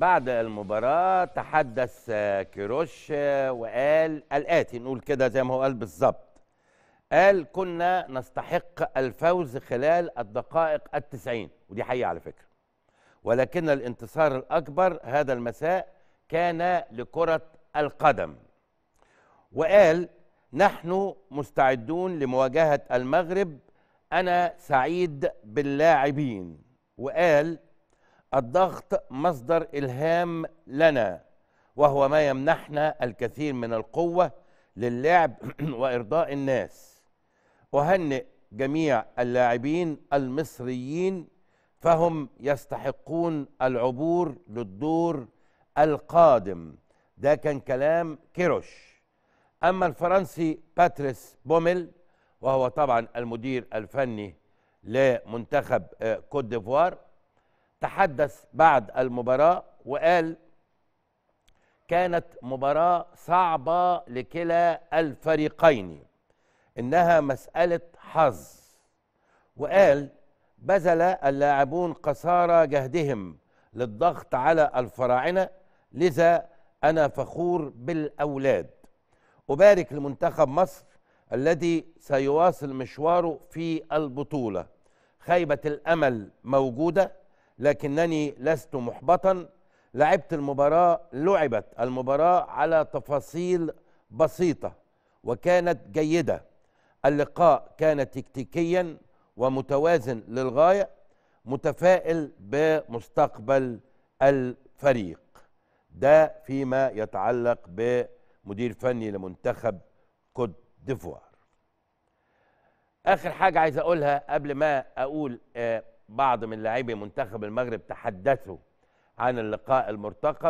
بعد المباراة تحدث آه، كيروش آه، وقال الآتي نقول كده زي ما هو قال بالظبط قال كنا نستحق الفوز خلال الدقائق التسعين ودي حقيقة على فكرة ولكن الانتصار الأكبر هذا المساء كان لكرة القدم وقال نحن مستعدون لمواجهة المغرب أنا سعيد باللاعبين وقال الضغط مصدر إلهام لنا وهو ما يمنحنا الكثير من القوة للعب وإرضاء الناس أهنئ جميع اللاعبين المصريين فهم يستحقون العبور للدور القادم ده كان كلام كيروش أما الفرنسي باتريس بوميل وهو طبعا المدير الفني لمنتخب آه، كوت ديفوار تحدث بعد المباراة وقال كانت مباراة صعبة لكلا الفريقين إنها مسألة حظ وقال بذل اللاعبون قصارى جهدهم للضغط على الفراعنة لذا أنا فخور بالأولاد أبارك لمنتخب مصر الذي سيواصل مشواره في البطولة خيبة الأمل موجودة لكنني لست محبطا لعبت المباراة لعبت المباراة على تفاصيل بسيطة وكانت جيدة اللقاء كان تكتيكيا ومتوازن للغاية متفائل بمستقبل الفريق ده فيما يتعلق بمدير فني لمنتخب كوت ديفوار اخر حاجة عايز اقولها قبل ما اقول آه بعض من لاعبي منتخب المغرب تحدثوا عن اللقاء المرتقب